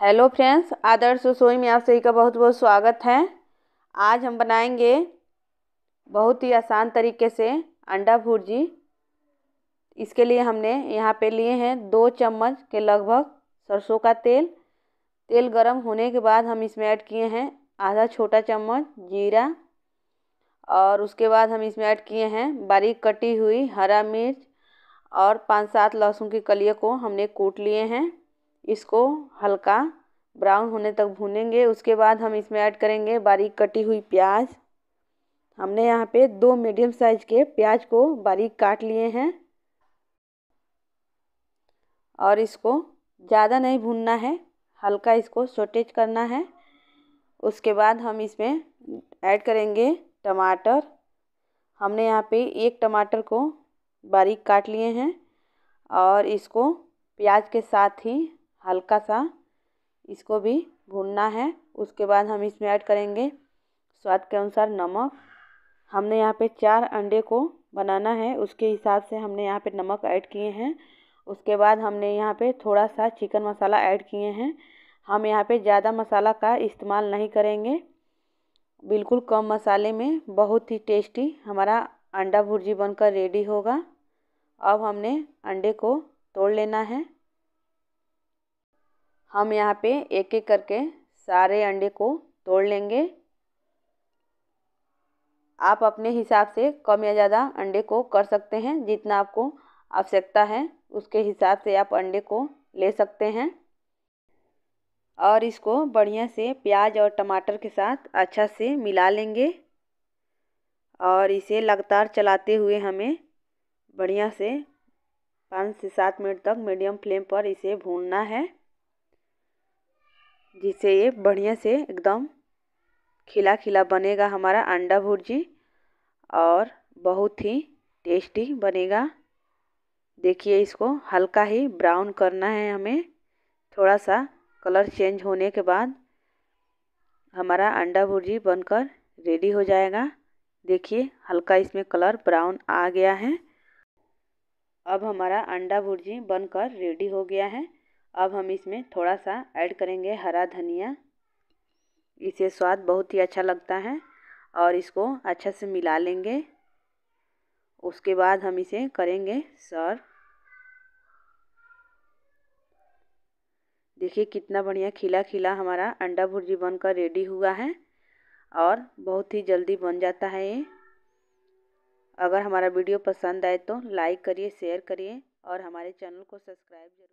hello friends आदर्श रसोई में आप सभी का बहुत बहुत स्वागत है आज हम बनाएंगे बहुत ही आसान तरीके से अंडा भुर्जी इसके लिए हमने यहाँ पे लिए हैं दो चम्मच के लगभग सरसों का तेल तेल गरम होने के बाद हम इसमें ऐड किए हैं आधा छोटा चम्मच जीरा और उसके बाद हम इसमें ऐड किए हैं बारीक कटी हुई हरा मिर्च और पाँच सात लहसुन की कलियों को हमने कूट लिए हैं इसको हल्का ब्राउन होने तक भूनेंगे उसके बाद हम इसमें ऐड करेंगे बारीक कटी हुई प्याज हमने यहाँ पे दो मीडियम साइज के प्याज को बारीक काट लिए हैं और इसको ज़्यादा नहीं भूनना है हल्का इसको सोटेज करना है उसके बाद हम इसमें ऐड करेंगे टमाटर हमने यहाँ पे एक टमाटर को बारीक काट लिए हैं और इसको प्याज के साथ ही हल्का सा इसको भी भूनना है उसके बाद हम इसमें ऐड करेंगे स्वाद के अनुसार नमक हमने यहाँ पे चार अंडे को बनाना है उसके हिसाब से हमने यहाँ पे नमक ऐड किए हैं उसके बाद हमने यहाँ पे थोड़ा सा चिकन मसाला ऐड किए हैं हम यहाँ पे ज़्यादा मसाला का इस्तेमाल नहीं करेंगे बिल्कुल कम मसाले में बहुत ही टेस्टी हमारा अंडा भुर्जी बनकर रेडी होगा अब हमने अंडे को तोड़ लेना है हम यहाँ पे एक एक करके सारे अंडे को तोड़ लेंगे आप अपने हिसाब से कम या ज़्यादा अंडे को कर सकते हैं जितना आपको आवश्यकता है उसके हिसाब से आप अंडे को ले सकते हैं और इसको बढ़िया से प्याज और टमाटर के साथ अच्छा से मिला लेंगे और इसे लगातार चलाते हुए हमें बढ़िया से पाँच से सात मिनट तक मीडियम फ्लेम पर इसे भूनना है जिससे ये बढ़िया से एकदम खिला खिला बनेगा हमारा अंडा भुर्जी और बहुत ही टेस्टी बनेगा देखिए इसको हल्का ही ब्राउन करना है हमें थोड़ा सा कलर चेंज होने के बाद हमारा अंडा भुर्जी बनकर रेडी हो जाएगा देखिए हल्का इसमें कलर ब्राउन आ गया है अब हमारा अंडा भुर्जी बनकर रेडी हो गया है अब हम इसमें थोड़ा सा ऐड करेंगे हरा धनिया इसे स्वाद बहुत ही अच्छा लगता है और इसको अच्छा से मिला लेंगे उसके बाद हम इसे करेंगे सर्व देखिए कितना बढ़िया खिला खिला हमारा अंडा भुर्जी बनकर रेडी हुआ है और बहुत ही जल्दी बन जाता है ये अगर हमारा वीडियो पसंद आए तो लाइक करिए शेयर करिए और हमारे चैनल को सब्सक्राइब जरूर